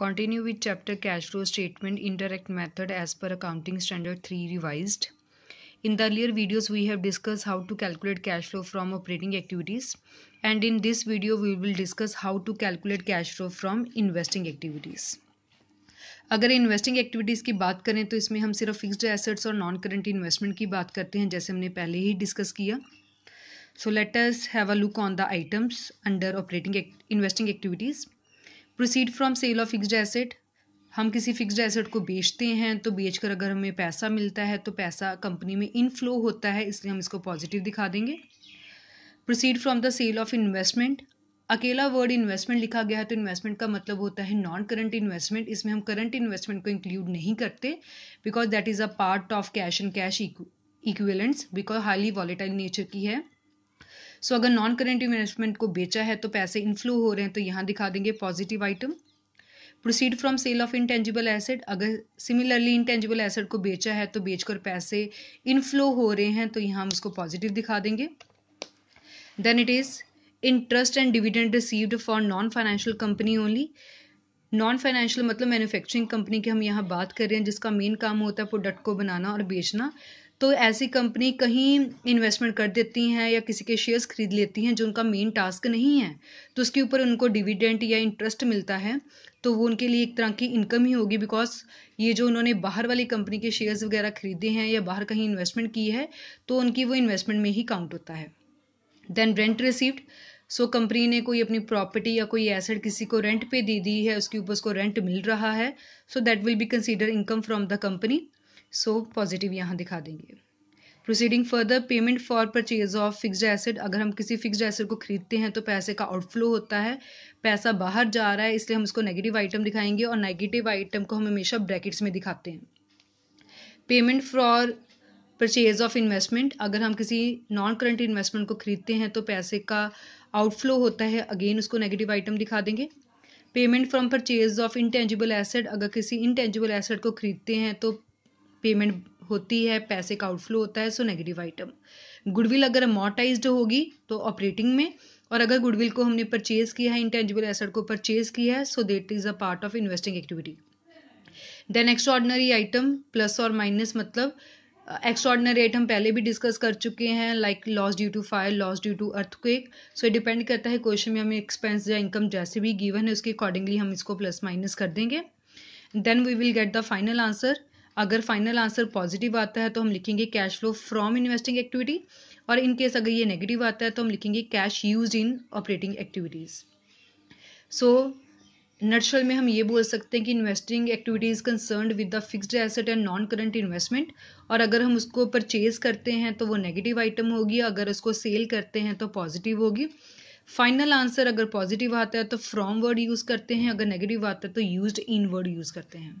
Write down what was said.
Continue with chapter cash flow statement indirect method as per accounting standard 3 revised. In the earlier videos we have discussed how to calculate cash flow from operating activities and in this video we will discuss how to calculate cash flow from investing activities. अगर investing activities की बात करें तो इसमें हम सिर्फ fixed assets और non current investment की बात करते हैं जैसे हमने पहले ही डिस्कस किया so let us have a look on the items under operating investing activities proceed from sale of fixed asset हम किसी फिक्स्ड एसेट को बेचते हैं तो बेचकर अगर हमें पैसा मिलता है तो पैसा कंपनी में इनफ्लो होता है इसलिए हम इसको पॉजिटिव दिखा देंगे proceed from the sale of investment अकेला वर्ड इन्वेस्टमेंट लिखा गया है तो इन्वेस्टमेंट का मतलब होता है नॉन करंट इन्वेस्टमेंट इसमें हम करंट इन्वेस्टमेंट को इंक्लूड नहीं करते because that is a part of cash and cash equivalents because highly volatile nature की है सो अगर नॉन करेंट इन्वेस्टमेंट को बेचा है तो पैसे इनफ्लो हो रहे हैं तो यहाँ दिखा देंगे positive item proceed from sale of intangible asset अगर सिमिलरली इंटेंजिबल एसेट को बेचा है तो बेचकर पैसे इनफ्लो हो रहे हैं तो यहाँ हम उसको पॉजिटिव दिखा देंगे then it is interest and dividend received for non financial company only non financial मतलब मैन्युफैक्चरिंग कंपनी की हम यहाँ बात कर रहे हैं जिसका मेन काम होता है प्रोडक्ट को बनाना और बेचना तो ऐसी कंपनी कहीं इन्वेस्टमेंट कर देती हैं या किसी के शेयर्स खरीद लेती हैं जो उनका मेन टास्क नहीं है तो उसके ऊपर उनको डिविडेंट या इंटरेस्ट मिलता है तो वो उनके लिए एक तरह की इनकम ही होगी बिकॉज ये जो उन्होंने बाहर वाली कंपनी के शेयर्स वगैरह खरीदे हैं या बाहर कहीं इन्वेस्टमेंट की है तो उनकी वो इन्वेस्टमेंट में ही काउंट होता है then rent received so company ने कोई अपनी प्रॉपर्टी या कोई एसेट किसी को रेंट पे दे दी है उसके ऊपर उसको रेंट मिल रहा है so that will be consider income from the company so positive यहाँ दिखा देंगे proceeding further payment for purchase of fixed asset अगर हम किसी फिक्स्ड एसेट को खरीदते हैं तो पैसे का आउटफ्लो होता है पैसा बाहर जा रहा है इसलिए हम उसको नेगेटिव आइटम दिखाएंगे और नेगेटिव आइटम को हम हमेशा ब्रैकेट्स में दिखाते हैं payment for purchase of investment अगर हम किसी नॉन करंट इन्वेस्टमेंट को खरीदते हैं तो पैसे का आउटफ्लो होता है अगेन उसको नेगेटिव आइटम दिखा देंगे payment from purchase of intangible asset अगर किसी इंटेंजिबल एसेट को खरीदते हैं तो पेमेंट होती है पैसे का आउटफ्लो होता है सो नेगेटिव आइटम गुडविल अगर अमोटाइज होगी तो ऑपरेटिंग में और अगर गुडविल को हमने परचेज किया है इंटेंजिबल एसेट को परचेज किया है so that is a part of investing activity then extra item plus और माइनस मतलब एक्स्ट्रॉर्डनरी आइटम पहले भी डिस्कस कर चुके हैं like loss due to fire loss due to earthquake so it depend करता है क्वेश्चन में हमें एक्सपेंस या इनकम जैसे भी गिवन है उसके अकॉर्डिंगली हम इसको प्लस माइनस कर देंगे then we will get the final answer अगर फाइनल आंसर पॉजिटिव आता है तो हम लिखेंगे cash flow from investing activity और इन केस अगर ये नेगेटिव आता है तो हम लिखेंगे cash use in operating activities so nutshell में हम ये बोल सकते हैं कि investing activities is concern with the fixed asset and non current investment और अगर हम उसको परचेज करते हैं तो वो नेगेटिव आइटम होगी अगर उसको सेल करते हैं तो पॉजिटिव होगी फाइनल आंसर अगर पॉजिटिव आता है तो फ्रॉम वर्ड यूज़ करते हैं अगर नेगेटिव आता है तो यूज्ड इन वर्ड यूज़ करते हैं